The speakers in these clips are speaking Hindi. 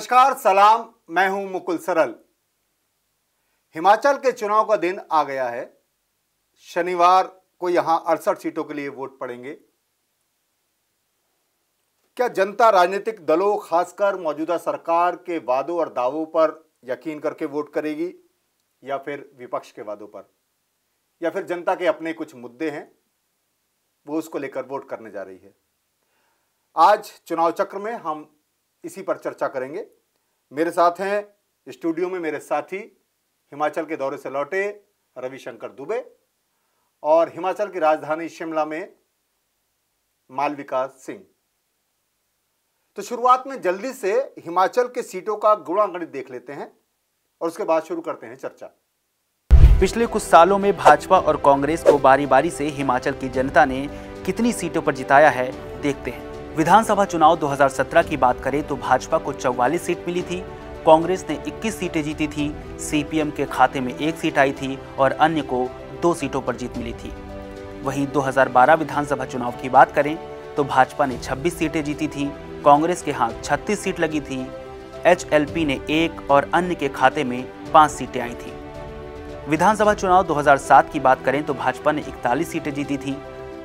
नमस्कार सलाम मैं हूं मुकुल सरल हिमाचल के चुनाव का दिन आ गया है शनिवार को यहां अड़सठ सीटों के लिए वोट पड़ेंगे क्या जनता राजनीतिक दलों खासकर मौजूदा सरकार के वादों और दावों पर यकीन करके वोट करेगी या फिर विपक्ष के वादों पर या फिर जनता के अपने कुछ मुद्दे हैं वो उसको लेकर वोट करने जा रही है आज चुनाव चक्र में हम इसी पर चर्चा करेंगे मेरे साथ हैं स्टूडियो में मेरे साथी हिमाचल के दौरे से लौटे रविशंकर दुबे और हिमाचल की राजधानी शिमला में मालविका सिंह तो शुरुआत में जल्दी से हिमाचल के सीटों का गुणागणित देख लेते हैं और उसके बाद शुरू करते हैं चर्चा पिछले कुछ सालों में भाजपा और कांग्रेस को बारी बारी से हिमाचल की जनता ने कितनी सीटों पर जिताया है देखते हैं विधानसभा चुनाव 2017 की बात करें तो भाजपा को 44 सीट मिली थी कांग्रेस ने 21 सीटें जीती थी सीपीएम के खाते में एक सीट आई थी और अन्य को दो सीटों पर जीत मिली थी वहीं 2012 विधानसभा चुनाव की बात करें तो भाजपा ने 26 सीटें जीती थी कांग्रेस के हाथ छत्तीस सीट लगी थी एच ने एक और अन्य के खाते में पाँच सीटें आई थी विधानसभा चुनाव 2007 की बात करें तो भाजपा ने 41 सीटें जीती थी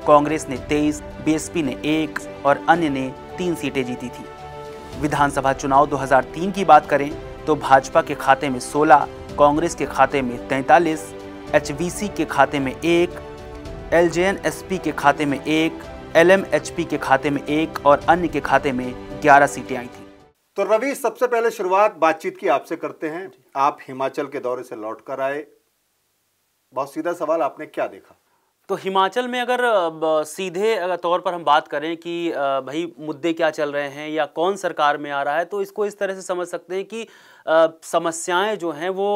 कांग्रेस ने तेईस बीएसपी ने एक और अन्य ने तीन सीटें जीती थी विधानसभा चुनाव 2003 की बात करें तो भाजपा के खाते में 16, कांग्रेस के खाते में 43, एच के खाते में एक एलजेएनएसपी के खाते में एक एल के खाते में एक और अन्य के खाते में 11 सीटें आई थी तो रवि सबसे पहले शुरुआत बातचीत की आपसे करते हैं आप हिमाचल के दौरे से लौट कर आए बहुत सीधा सवाल आपने क्या देखा तो हिमाचल में अगर सीधे अगर तौर पर हम बात करें कि भाई मुद्दे क्या चल रहे हैं या कौन सरकार में आ रहा है तो इसको इस तरह से समझ सकते हैं कि समस्याएं जो हैं वो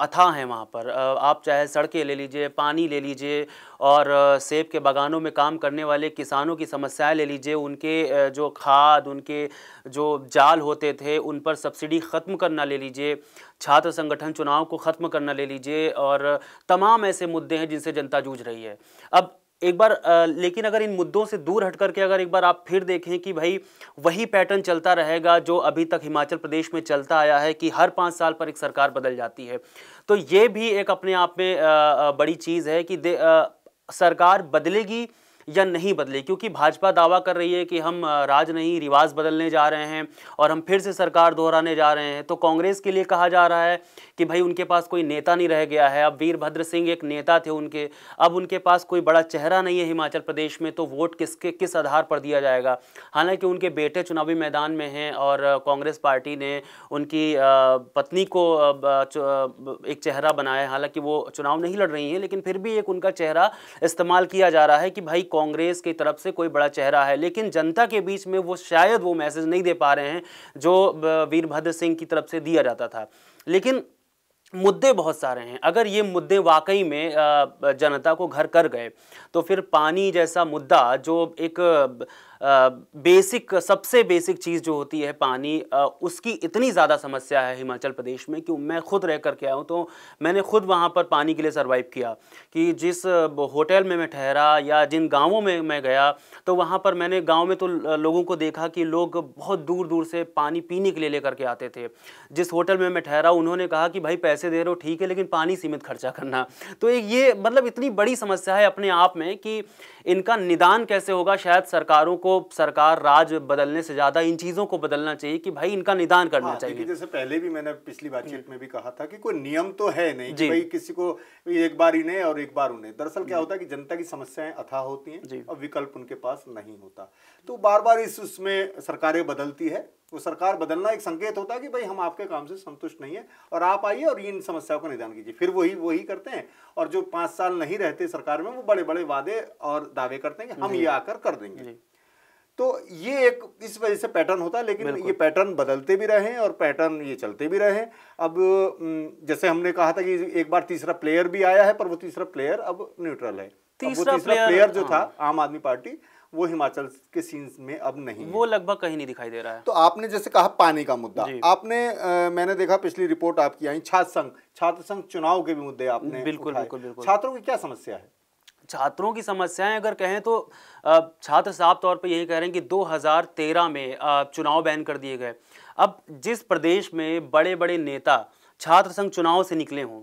अथा हैं वहाँ पर आप चाहे सड़कें ले लीजिए पानी ले लीजिए और सेब के बागानों में काम करने वाले किसानों की समस्याएं ले लीजिए उनके जो खाद उनके जो जाल होते थे उन पर सब्सिडी ख़त्म करना ले लीजिए छात्र संगठन चुनाव को ख़त्म करना ले लीजिए और तमाम ऐसे मुद्दे हैं जिनसे जनता जूझ रही है अब एक बार लेकिन अगर इन मुद्दों से दूर हट करके अगर एक बार आप फिर देखें कि भाई वही पैटर्न चलता रहेगा जो अभी तक हिमाचल प्रदेश में चलता आया है कि हर पाँच साल पर एक सरकार बदल जाती है तो ये भी एक अपने आप में बड़ी चीज़ है कि दे, सरकार बदलेगी या नहीं बदले क्योंकि भाजपा दावा कर रही है कि हम राज नहीं रिवाज बदलने जा रहे हैं और हम फिर से सरकार दोहराने जा रहे हैं तो कांग्रेस के लिए कहा जा रहा है कि भाई उनके पास कोई नेता नहीं रह गया है अब वीरभद्र सिंह एक नेता थे उनके अब उनके पास कोई बड़ा चेहरा नहीं है हिमाचल प्रदेश में तो वोट किसके किस आधार पर दिया जाएगा हालांकि उनके बेटे चुनावी मैदान में हैं और कांग्रेस पार्टी ने उनकी पत्नी को एक चेहरा बनाया हालांकि वो चुनाव नहीं लड़ रही हैं लेकिन फिर भी एक उनका चेहरा इस्तेमाल किया जा रहा है कि भाई कांग्रेस की तरफ से कोई बड़ा चेहरा है लेकिन जनता के बीच में वो शायद वो मैसेज नहीं दे पा रहे हैं जो वीरभद्र सिंह की तरफ से दिया जाता था लेकिन मुद्दे बहुत सारे हैं अगर ये मुद्दे वाकई में जनता को घर कर गए तो फिर पानी जैसा मुद्दा जो एक बेसिक सबसे बेसिक चीज़ जो होती है पानी उसकी इतनी ज़्यादा समस्या है हिमाचल प्रदेश में कि मैं खुद रह कर के आया हूँ तो मैंने खुद वहाँ पर पानी के लिए सर्वाइव किया कि जिस होटल में मैं ठहरा या जिन गाँवों में मैं गया तो वहाँ पर मैंने गाँव में तो लोगों को देखा कि लोग बहुत दूर दूर से पानी पीने के लिए लेकर के आते थे जिस होटल में मैं ठहरा उन्होंने कहा कि भाई पैसे दे रहे हो ठीक है लेकिन पानी सीमित खर्चा करना तो एक ये मतलब इतनी बड़ी समस्या है अपने आप में कि इनका निदान कैसे होगा शायद सरकारों को सरकार राज बदलने से ज़्यादा इन चीज़ों को बदलना चाहिए कि भाई इनका निदान करना हाँ, चाहिए जैसे पहले भी मैंने पिछली बातचीत में भी कहा था कि कोई नियम तो है नहीं कि भाई किसी को एक बार इन्हें और एक बार उन्हें दरअसल क्या होता है कि जनता की समस्याएं अथा होती है और विकल्प उनके पास नहीं होता तो बार बार इस उसमें सरकारें बदलती है वो सरकार बदलना एक संकेत होता है कि भाई हम आपके काम से संतुष्ट नहीं है और आप आइए और इन समस्याओं का निदान कीजिए फिर वही वही करते हैं और जो पांच साल नहीं रहते सरकार में वो बड़े बड़े वादे और दावे करते हैं कि हम ये आकर कर देंगे तो ये एक इस वजह से पैटर्न होता है लेकिन ये पैटर्न बदलते भी रहे और पैटर्न ये चलते भी रहे अब जैसे हमने कहा था कि एक बार तीसरा प्लेयर भी आया है पर वो तीसरा प्लेयर अब न्यूट्रल है तीसरा, तीसरा प्लेयर, प्लेयर जो था हाँ। आम आदमी पार्टी वो हिमाचल के सीन्स में अब नहीं वो लगभग कहीं नहीं दिखाई दे रहा है तो आपने जैसे कहा पानी का मुद्दा आपने आ, मैंने देखा पिछली रिपोर्ट आपकी आई छात्र संघ छात्र संघ चुनाव के भी मुद्दे आपने बिल्कुल बिल्कुल छात्रों की क्या समस्या है छात्रों की समस्याएं अगर कहें तो छात्र साफ तौर पर यही कह रहे हैं कि 2013 में चुनाव बैन कर दिए गए अब जिस प्रदेश में बड़े बड़े नेता छात्र संघ चुनाव से निकले हों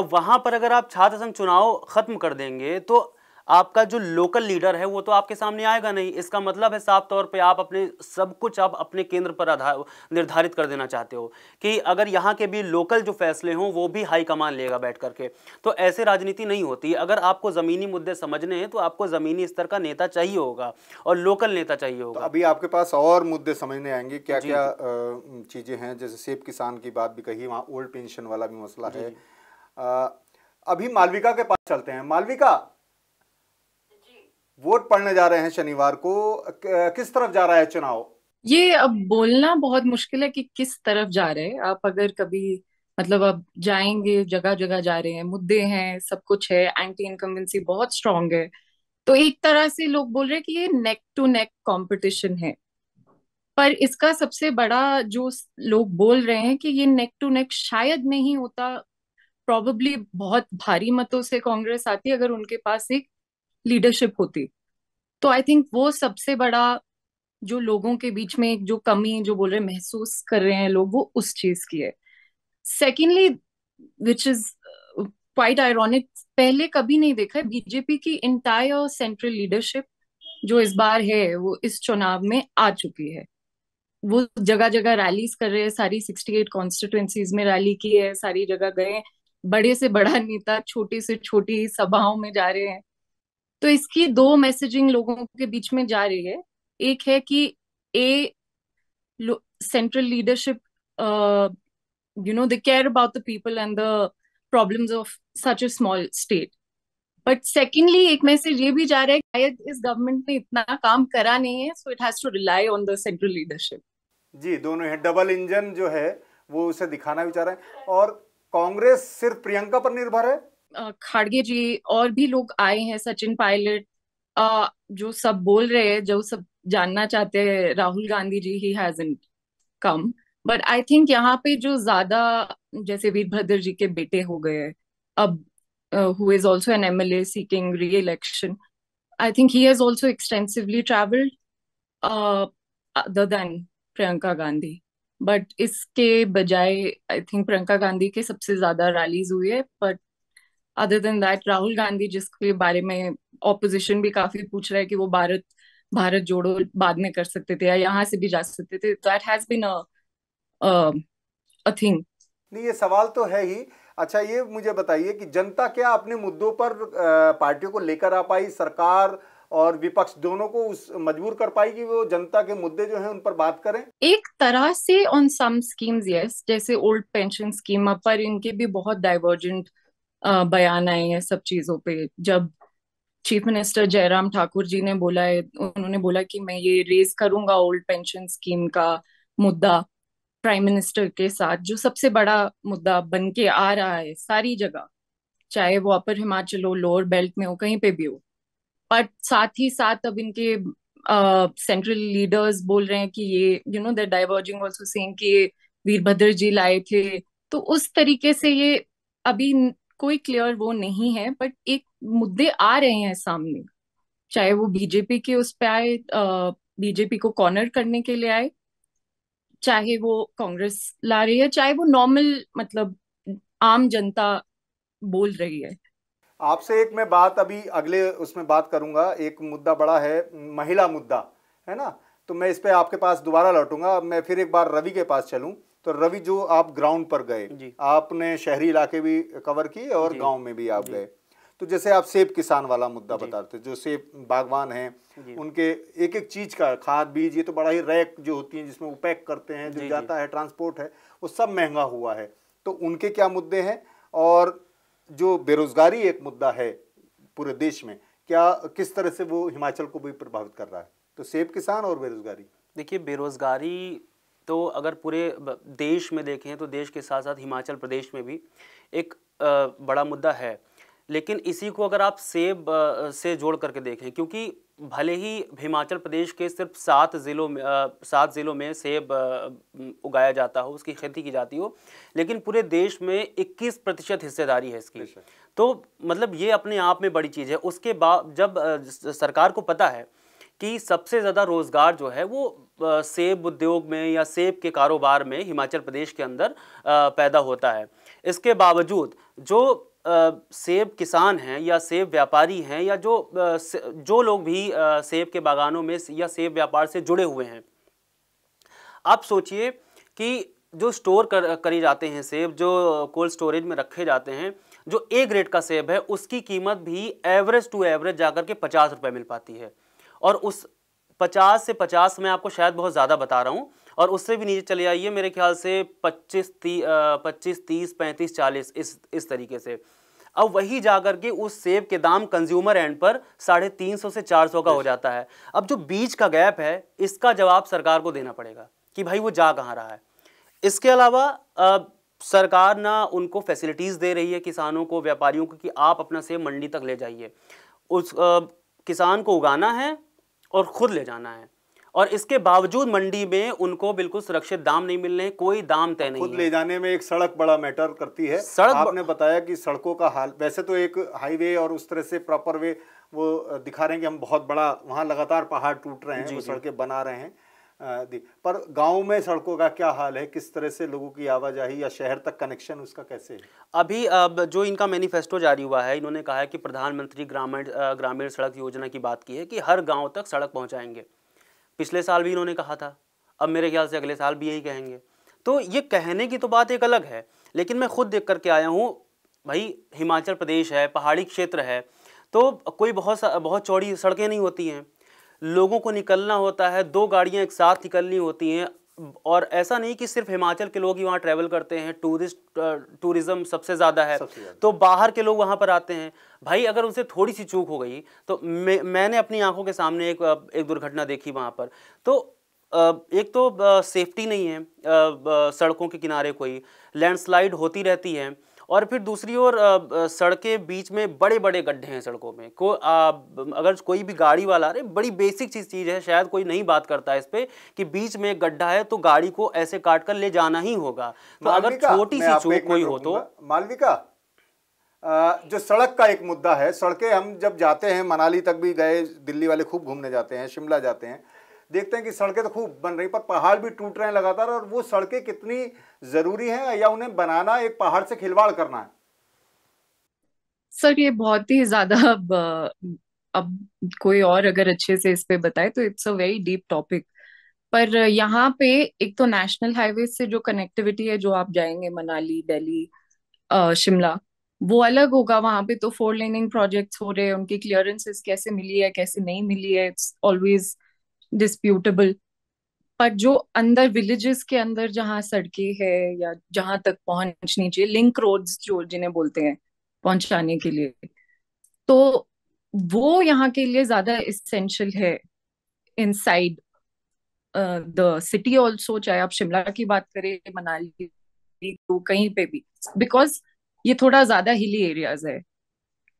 अब वहाँ पर अगर आप छात्र संघ चुनाव ख़त्म कर देंगे तो आपका जो लोकल लीडर है वो तो आपके सामने आएगा नहीं इसका मतलब है साफ तौर पे आप अपने सब कुछ आप अपने केंद्र पर आधार निर्धारित कर देना चाहते हो कि अगर यहाँ के भी लोकल जो फैसले हों वो भी हाई कमान लेगा बैठ करके तो ऐसे राजनीति नहीं होती अगर आपको ज़मीनी मुद्दे समझने हैं तो आपको ज़मीनी स्तर का नेता चाहिए होगा और लोकल नेता चाहिए तो होगा तो अभी आपके पास और मुद्दे समझने आएंगे क्या क्या चीज़ें हैं जैसे सेब किसान की बात भी कही वहाँ ओल्ड पेंशन वाला भी मसला है अभी मालविका के पास चलते हैं मालविका वोट पड़ने जा रहे हैं शनिवार को किस तरफ जा रहा है चुनाव ये अब बोलना बहुत मुश्किल है कि किस तरफ जा रहे हैं आप अगर कभी मतलब अब जाएंगे जगह जगह जा रहे हैं मुद्दे हैं सब कुछ है एंटी इनकम्बेंसी बहुत स्ट्रांग है तो एक तरह से लोग बोल रहे हैं कि ये नेक टू नेक कंपटीशन है पर इसका सबसे बड़ा जो लोग बोल रहे हैं कि ये नेक टू नेक शायद नहीं होता प्रॉबली बहुत भारी मतों से कांग्रेस आती अगर उनके पास एक लीडरशिप होती तो आई थिंक वो सबसे बड़ा जो लोगों के बीच में जो कमी जो बोल रहे महसूस कर रहे हैं लोग वो उस चीज की है secondly which is quite ironic पहले कभी नहीं देखा है बीजेपी की इंटायर सेंट्रल लीडरशिप जो इस बार है वो इस चुनाव में आ चुकी है वो जगह जगह रैलीज कर रहे हैं सारी सिक्सटी एट कॉन्स्टिट्युएंसीज में रैली की है सारी जगह गए बड़े से बड़ा नेता छोटे से छोटी सभाओं में जा रहे हैं तो इसकी दो मैसेजिंग लोगों के बीच में जा रही है एक है कि a central leadership you know they care about the people and the problems of such a small state but secondly एक मैसेज ये भी जा रहा है शायद इस गवर्नमेंट ने इतना काम करा नहीं है so it has to rely on the central leadership जी दोनों है डबल इंजन जो है वो उसे दिखाना भी चाह रहे हैं और कांग्रेस सिर्फ प्रियंका पर निर्भर है खाड़गे जी और भी लोग आए हैं सचिन पायलट जो सब बोल रहे हैं जो सब जानना चाहते हैं Rahul Gandhi ji he hasn't come but I think यहाँ पे जो ज्यादा जैसे वीरभद्र जी के बेटे हो गए अब who is also an M L A seeking reelection I think he has also extensively travelled other than Priyanka Gandhi but इसके बजाय आई थिंक प्रियंका गांधी के सबसे ज्यादा रैलीज हुई है but other than that Rahul Gandhi जिसके बारे में ऑपोजिशन भी काफी पूछ रहा है कि वो भारत भारत जोड़ो बाद में कर सकते थे या यहाँ से भी जा सकते थे that has been a thing नहीं ये सवाल तो है ही अच्छा ये मुझे बताइए कि जनता क्या अपने मुद्दों पर पार्टियों को लेकर आ पाई सरकार और विपक्ष दोनों को उस मजबूर कर पाई कि वो जनता के मुद्दे जो हैं उन पर बात करें एक तरह से ऑन सम स्कीम्स यस जैसे ओल्ड पेंशन स्कीम पर इनके भी बहुत डाइवर्जेंट बयान आए हैं सब चीजों पे जब चीफ मिनिस्टर जयराम ठाकुर जी ने बोला है उन्होंने बोला कि मैं ये रेज करूंगा ओल्ड पेंशन स्कीम का मुद्दा प्राइम मिनिस्टर के साथ जो सबसे बड़ा मुद्दा बन के आ रहा है सारी जगह चाहे वो अपर हिमाचल हो लोअर बेल्ट में हो कहीं पे भी हो बट साथ ही साथ अब इनके सेंट्रल uh, लीडर्स बोल रहे हैं कि ये you know diverging also saying कि वीरभद्र जी लाए थे तो उस तरीके से ये अभी कोई क्लियर वो नहीं है बट एक मुद्दे आ रहे हैं सामने चाहे वो बीजेपी के उस पे आए बीजेपी को कॉर्नर करने के लिए आए चाहे वो कांग्रेस ला रही है चाहे वो नॉर्मल मतलब आम जनता बोल रही है आपसे एक मैं बात अभी अगले उसमें बात करूंगा एक मुद्दा बड़ा है महिला मुद्दा है ना तो मैं इस पर आपके पास दोबारा लौटूंगा मैं फिर एक बार रवि के पास चलूँ तो रवि जो आप ग्राउंड पर गए आपने शहरी इलाके भी कवर किए और गांव में भी आप गए तो जैसे आप सेब किसान वाला मुद्दा बताते जो सेब बागवान हैं उनके एक एक चीज का खाद बीज ये तो बड़ा ही रैक जो होती है जिसमें वो पैक करते हैं जो जाता है ट्रांसपोर्ट है वो सब महंगा हुआ है तो उनके क्या मुद्दे हैं और जो बेरोजगारी एक मुद्दा है पूरे देश में क्या किस तरह से वो हिमाचल को भी प्रभावित कर रहा है तो सेब किसान और बेरोजगारी देखिए बेरोजगारी तो अगर पूरे देश में देखें तो देश के साथ साथ हिमाचल प्रदेश में भी एक बड़ा मुद्दा है लेकिन इसी को अगर आप सेब से जोड़ करके देखें क्योंकि भले ही हिमाचल प्रदेश के सिर्फ सात ज़िलों में सात ज़िलों में सेब उगाया जाता हो उसकी खेती की जाती हो लेकिन पूरे देश में 21 प्रतिशत हिस्सेदारी है इसकी तो मतलब ये अपने आप में बड़ी चीज़ है उसके बाद जब सरकार को पता है कि सबसे ज़्यादा रोज़गार जो है वो सेब उद्योग में या सेब के कारोबार में हिमाचल प्रदेश के अंदर पैदा होता है इसके बावजूद जो सेब किसान हैं या सेब व्यापारी हैं या जो जो लोग भी सेब के बागानों में या सेब व्यापार से जुड़े हुए हैं आप सोचिए कि जो स्टोर कर करी जाते हैं सेब जो कोल्ड स्टोरेज में रखे जाते हैं जो ए ग्रेड का सेब है उसकी कीमत भी एवरेज टू एवरेज जाकर के पचास रुपये मिल पाती है और उस पचास से पचास मैं आपको शायद बहुत ज़्यादा बता रहा हूँ और उससे भी नीचे चले आइए मेरे ख्याल से पच्चीस ती पच्चीस तीस पैंतीस चालीस इस इस तरीके से अब वही जाकर के उस सेब के दाम कंज्यूमर एंड पर साढ़े तीन सौ से चार सौ का हो जाता है अब जो बीज का गैप है इसका जवाब सरकार को देना पड़ेगा कि भाई वो जा कहाँ रहा है इसके अलावा आ, सरकार ना उनको फैसिलिटीज़ दे रही है किसानों को व्यापारियों को कि आप अपना सेब मंडी तक ले जाइए उस आ, किसान को उगाना है और ख़ुद ले जाना है और इसके बावजूद मंडी में उनको बिल्कुल सुरक्षित दाम नहीं मिलने कोई दाम तय नहीं खुद ले जाने में एक सड़क बड़ा मैटर करती है सड़क आपने बताया कि सड़कों का हाल वैसे तो एक हाईवे और उस तरह से प्रॉपर वे वो दिखा रहे हैं कि हम बहुत बड़ा वहाँ लगातार पहाड़ टूट रहे हैं सड़कें बना रहे हैं दी पर गांव में सड़कों का क्या हाल है किस तरह से लोगों की आवाजाही या शहर तक कनेक्शन उसका कैसे है अभी अब जो इनका मैनिफेस्टो जारी हुआ है इन्होंने कहा है कि प्रधानमंत्री ग्रामीण ग्रामीण सड़क योजना की बात की है कि हर गांव तक सड़क पहुंचाएंगे पिछले साल भी इन्होंने कहा था अब मेरे ख्याल से अगले साल भी यही कहेंगे तो ये कहने की तो बात एक अलग है लेकिन मैं खुद देख करके आया हूँ भाई हिमाचल प्रदेश है पहाड़ी क्षेत्र है तो कोई बहुत बहुत चौड़ी सड़कें नहीं होती हैं लोगों को निकलना होता है दो गाड़ियाँ एक साथ निकलनी होती हैं और ऐसा नहीं कि सिर्फ हिमाचल के लोग ही वहाँ ट्रैवल करते हैं टूरिस्ट टूरिज्म सबसे ज़्यादा है सबसे तो बाहर के लोग वहाँ पर आते हैं भाई अगर उनसे थोड़ी सी चूक हो गई तो मैं, मैंने अपनी आंखों के सामने एक एक दुर्घटना देखी वहाँ पर तो एक तो सेफ्टी नहीं है सड़कों के किनारे कोई लैंडस्लाइड होती रहती है और फिर दूसरी ओर सड़कें बीच में बड़े बड़े गड्ढे हैं सड़कों में को आ, अगर कोई भी गाड़ी वाला अरे बड़ी बेसिक चीज़ चीज़ है शायद कोई नहीं बात करता है इस पर कि बीच में एक गड्ढा है तो गाड़ी को ऐसे काट कर ले जाना ही होगा तो अगर छोटी सी चूक कोई हो तो मालविका जो सड़क का एक मुद्दा है सड़कें हम जब जाते हैं मनाली तक भी गए दिल्ली वाले खूब घूमने जाते हैं शिमला जाते हैं देखते हैं कि सड़कें तो खूब बन रही पर पहाड़ भी टूट रहे हैं लगातार और वो सड़कें कितनी ज़रूरी हैं या उन्हें बनाना एक पहाड़ से खिलवाड़ करना है सर ये बहुत ही ज़्यादा अब अब कोई और अगर अच्छे से इस पे बताए तो it's a very deep topic पर यहाँ पे एक तो नेशनल हाईवे से जो कनेक्टिविटी है जो आप जाएंगे मनाली दिल्ली शिमला वो अलग होगा वहां पे तो फोर लेनिंग प्रोजेक्ट्स हो रहे हैं उनकी क्लियरेंसेस कैसे मिली है कैसे नहीं मिली है इट्स ऑलवेज डिस्प्यूटेबल पर जो अंदर विलेजेस के अंदर जहाँ सड़कें है या जहां तक पहुंचनी चाहिए लिंक रोड्स जो जिन्हें बोलते हैं पहुंचाने के लिए तो वो यहाँ के लिए ज्यादा इसेंशियल है inside the city also चाहे आप शिमला की बात करें मनाली तो कहीं पे भी बिकॉज ये थोड़ा ज्यादा हिली एरियाज है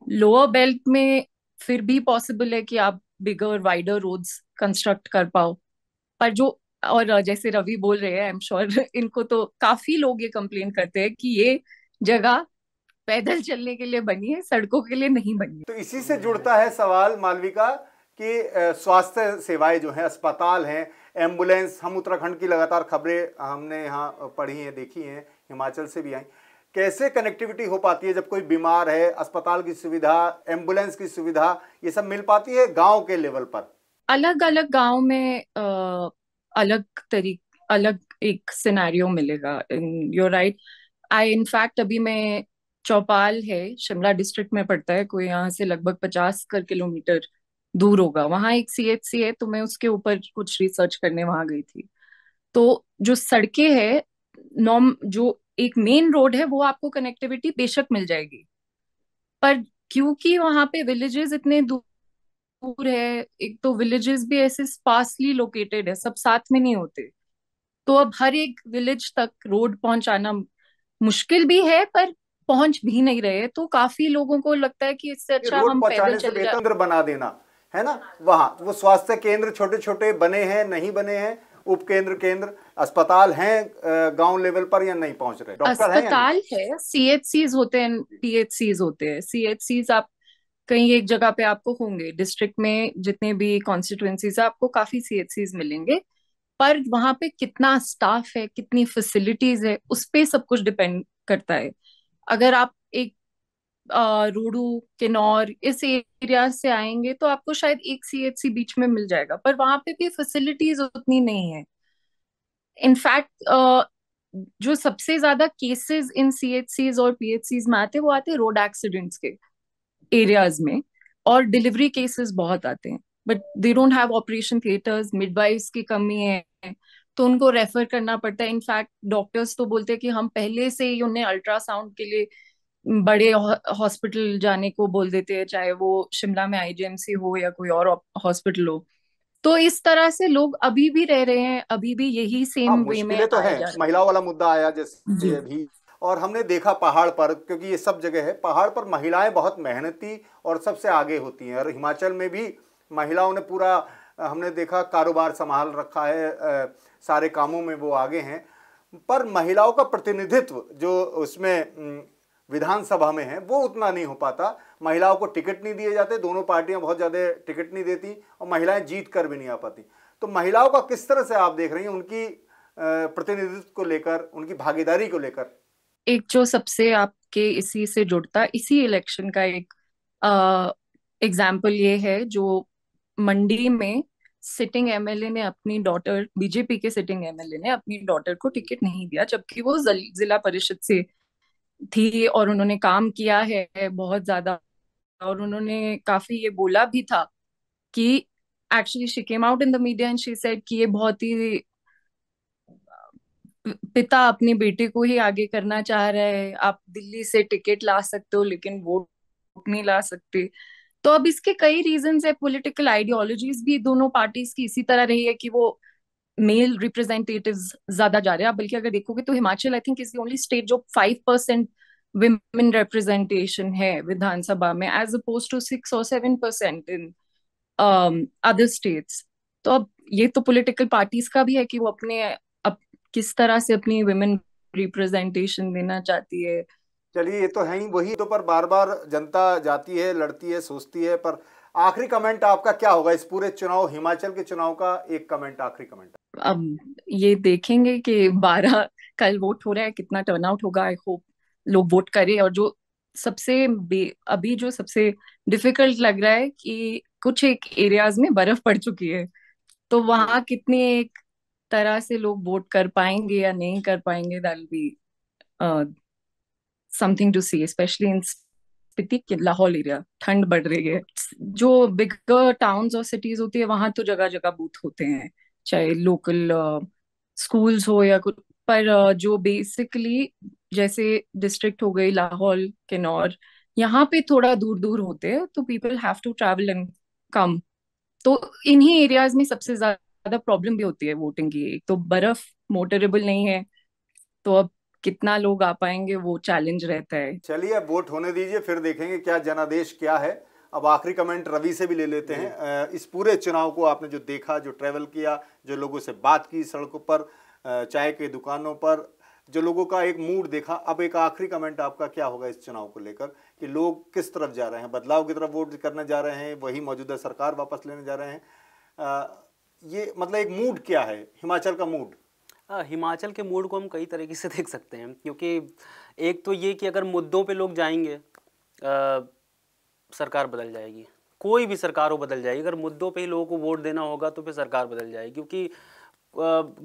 लोअर बेल्ट में फिर भी पॉसिबल है कि आप बिगर वाइडर रोड्स कंस्ट्रक्ट कर पाओ पर जो और जैसे रवि बोल रहे हैं आई एम श्योर इनको तो काफी लोग ये कंप्लेन करते हैं कि ये जगह पैदल चलने के लिए बनी है सड़कों के लिए नहीं बनी है। तो इसी से जुड़ता है सवाल मालविका कि स्वास्थ्य सेवाएं जो हैं अस्पताल हैं एम्बुलेंस हम उत्तराखंड की लगातार खबरें हमने यहाँ पढ़ी हैं देखी हैं हिमाचल से भी आई कैसे कनेक्टिविटी हो पाती है जब कोई बीमार है अस्पताल की सुविधा एम्बुलेंस की सुविधा ये सब मिल पाती है गांव के लेवल पर अलग अलग गांव में आ, अलग तरीक अलग एक सिनेरियो मिलेगा यू राइट आई इनफैक्ट अभी मैं चौपाल है शिमला डिस्ट्रिक्ट में पड़ता है कोई यहाँ से लगभग पचास कर किलोमीटर दूर होगा वहाँ एक सी एच सी है तो मैं उसके ऊपर कुछ रिसर्च करने वहां गई थी तो जो सड़कें हैं नॉम जो एक मेन रोड है वो आपको कनेक्टिविटी बेशक मिल जाएगी पर क्योंकि वहां पे विलेजेस इतने दूर है एक तो विलेजेस भी ऐसे स्पार्सली लोकेटेड है सब साथ में नहीं होते तो अब हर एक विलेज तक रोड पहुंचाना मुश्किल भी है पर पहुंच भी नहीं रहे तो काफी लोगों को लगता है कि इससे अच्छा हम पैदल चले बना देना है ना वहाँ वो स्वास्थ्य केंद्र छोटे छोटे बने हैं नहीं बने हैं उपकेंद्र केंद्र अस्पताल हैं गांव लेवल पर या नहीं पहुंच रहे अस्पताल है, सी एच सीएचसीज होते हैं एच पीएचसीज होते हैं सी एच सीएचसीज आप कहीं एक जगह पे आपको होंगे डिस्ट्रिक्ट में जितने भी कॉन्स्टिट्युएंसीज है आपको काफी सी एच सीएचसीज मिलेंगे पर वहां पे कितना स्टाफ है कितनी फैसिलिटीज है उस पर सब कुछ डिपेंड करता है अगर आप एक रोडू किन्नौर इस एरिया से आएंगे तो आपको शायद एक सी एच सी बीच में मिल जाएगा पर वहां पे भी फैसिलिटीज उतनी नहीं है इनफैक्ट जो सबसे ज्यादा cases in C H C और पी एच सीज में आते हैं वो आते रोड एक्सीडेंट्स के एरियाज में और डिलीवरी केसेस बहुत आते हैं but they don't have operation theatres midwives की कमी है तो उनको रेफर करना पड़ता है इनफैक्ट डॉक्टर्स तो बोलते हैं कि हम पहले से ही उन्हें अल्ट्रासाउंड के लिए बड़े हॉस्पिटल जाने को बोल देते हैं चाहे वो शिमला में आईजीएमसी हो या कोई और हॉस्पिटल हो तो इस तरह से लोग अभी भी रह रहे हैं अभी भी यही सेम वे हाँ, में तो है महिलाओं वाला मुद्दा आया जैसे अभी और हमने देखा पहाड़ पर क्योंकि ये सब जगह है पहाड़ पर महिलाएं बहुत मेहनती और सबसे आगे होती हैं और हिमाचल में भी महिलाओं ने पूरा हमने देखा कारोबार संभाल रखा है सारे कामों में वो आगे हैं पर महिलाओं का प्रतिनिधित्व जो उसमें विधानसभा में है वो उतना नहीं हो पाता महिलाओं को टिकट नहीं दिए जाते दोनों पार्टियां बहुत ज़्यादा टिकट नहीं देती और महिलाएं जीत कर भी नहीं आ पाती तो महिलाओं का किस तरह से आप देख रही हैं उनकी प्रतिनिधित्व को लेकर उनकी भागीदारी को लेकर एक जो सबसे आपके इसी से जुड़ता इसी इलेक्शन का एक एग्जाम्पल ये है जो मंडी में सिटिंग एमएलए ने अपनी डॉटर बीजेपी के सिटिंग एमएलए ने अपनी डॉटर को टिकट नहीं दिया जबकि वो जिला परिषद से थी और उन्होंने काम किया है बहुत ज्यादा और उन्होंने काफी ये बोला भी था कि actually she came out in the media and she said कि ये बहुत ही पिता अपनी बेटी को ही आगे करना चाह रहे हैं आप दिल्ली से टिकट ला सकते हो लेकिन वोट नहीं ला सकते तो अब इसके कई रीजन है पॉलिटिकल आइडियोलॉजीज भी दोनों पार्टीज की इसी तरह रही है कि वो मेल रिप्रेजेंटेटिव ज्यादा जा रहे हैं बल्कि अगर देखोगे तो Himachal I think is only state जो फाइव परसेंट विमेन रिप्रेजेंटेशन है विधानसभा में एज अपोज टू सिक्स और seven percent in other states तो अब ये तो पोलिटिकल पार्टीज का भी है कि वो अपने अप, किस तरह से अपनी विमेन रिप्रेजेंटेशन देना चाहती है चलिए ये तो है ही वही तो पर बार बार जनता जाती है लड़ती है सोचती है पर आखिरी कमेंट आपका क्या होगा इस पूरे चुनाव हिमाचल के चुनाव का एक कमेंट आखिरी कमेंट अब ये देखेंगे कि बारह कल वोट हो रहा है कितना टर्न आउट होगा आई होप लोग वोट करें और जो सबसे अभी जो सबसे डिफिकल्ट लग रहा है कि कुछ एक एरियाज में बर्फ पड़ चुकी है तो वहां कितने एक तरह से लोग वोट कर पाएंगे या नहीं कर पाएंगे that be something to see specially in के लाहौल एरिया ठंड बढ़ रही है जो बिगर टाउन्स और सिटीज होती है वहां तो जगह जगह बूथ होते हैं चाहे लोकल स्कूल्स हो या कुछ पर जो बेसिकली जैसे डिस्ट्रिक्ट हो गई लाहौल किन्नौर यहाँ पे थोड़ा दूर दूर होते हैं तो people have to travel and come तो इन्हीं एरियाज में सबसे ज्यादा प्रॉब्लम भी होती है वोटिंग की एक तो बर्फ मोटरेबल नहीं है तो अब कितना लोग आ पाएंगे वो चैलेंज रहता है चलिए अब वोट होने दीजिए फिर देखेंगे क्या जनादेश क्या है अब आखिरी कमेंट रवि से भी ले लेते हैं इस पूरे चुनाव को आपने जो देखा जो ट्रैवल किया जो लोगों से बात की सड़कों पर चाय के दुकानों पर जो लोगों का एक मूड देखा अब एक आखिरी कमेंट आपका क्या होगा इस चुनाव को लेकर कि लोग किस तरफ जा रहे हैं बदलाव की तरफ वोट करने जा रहे हैं वही मौजूदा सरकार वापस लेने जा रहे हैं ये मतलब एक मूड क्या है हिमाचल का मूड हिमाचल के मूड को हम कई तरीके से देख सकते हैं क्योंकि एक तो ये कि अगर मुद्दों पे लोग जाएंगे आ, सरकार बदल जाएगी कोई भी सरकार हो बदल जाएगी अगर मुद्दों पे ही लोगों को वोट देना होगा तो फिर सरकार बदल जाएगी क्योंकि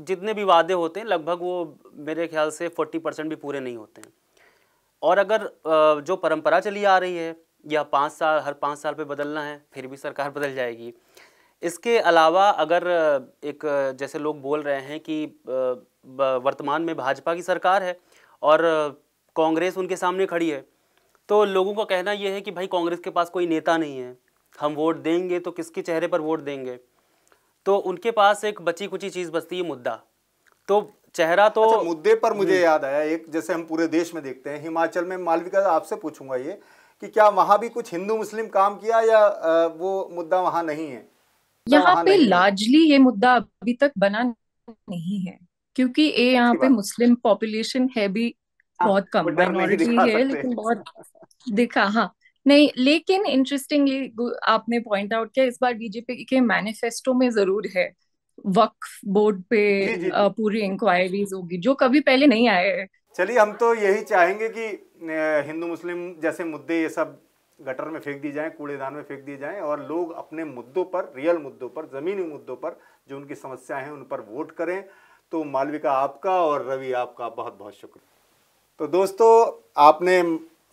जितने भी वादे होते हैं लगभग वो मेरे ख्याल से फोर्टी परसेंट भी पूरे नहीं होते हैं और अगर जो परंपरा चली आ रही है या पाँच साल हर पाँच साल पे बदलना है फिर भी सरकार बदल जाएगी इसके अलावा अगर एक जैसे लोग बोल रहे हैं कि वर्तमान में भाजपा की सरकार है और कांग्रेस उनके सामने खड़ी है तो लोगों का कहना यह है कि भाई कांग्रेस के पास कोई नेता नहीं है हम वोट देंगे तो किसके चेहरे पर वोट देंगे तो उनके पास एक बची कुची चीज़ बचती है मुद्दा तो चेहरा तो अच्छा, मुद्दे पर मुझे हम्म। याद आया एक जैसे हम पूरे देश में देखते हैं हिमाचल में मालविका आपसे पूछूंगा ये कि क्या वहां भी कुछ हिंदू मुस्लिम काम किया या वो मुद्दा वहाँ नहीं है यहाँ पे लार्जली ये मुद्दा अभी तक बना नहीं है क्योंकि ये यहाँ पे मुस्लिम पॉपुलेशन है भी हाँ, बहुत कम माइनॉरिटी है लेकिन बहुत दिखा हाँ नहीं लेकिन इंटरेस्टिंगली आपने पॉइंट आउट किया इस बार बीजेपी के मैनिफेस्टो में जरूर है वक्फ बोर्ड पे पूरी इंक्वायरीज होगी जो कभी पहले नहीं आए चलिए हम तो यही चाहेंगे कि हिंदू मुस्लिम जैसे मुद्दे ये सब गटर में फेंक दिए जाएं कूड़ेदान में फेंक दिए जाएं और लोग अपने मुद्दों पर रियल मुद्दों पर ज़मीनी मुद्दों पर जो उनकी समस्याएं हैं उन पर वोट करें तो मालविका आपका और रवि आपका बहुत बहुत शुक्रिया तो दोस्तों आपने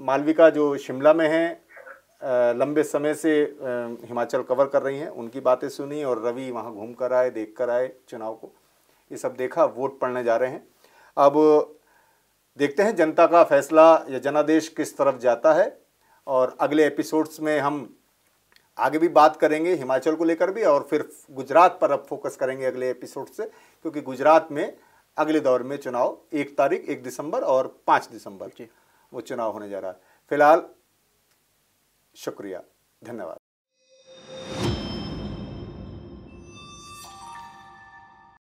मालविका जो शिमला में हैं लंबे समय से हिमाचल कवर कर रही हैं उनकी बातें सुनी और रवि वहाँ घूम कर आए देख कर आए चुनाव को ये सब देखा वोट पड़ने जा रहे हैं अब देखते हैं जनता का फैसला या जनादेश किस तरफ जाता है और अगले एपिसोड्स में हम आगे भी बात करेंगे हिमाचल को लेकर भी और फिर गुजरात पर अब फोकस करेंगे अगले एपिसोड से क्योंकि गुजरात में अगले दौर में चुनाव एक तारीख एक दिसंबर और पांच दिसंबर वो चुनाव होने जा रहा है फिलहाल शुक्रिया धन्यवाद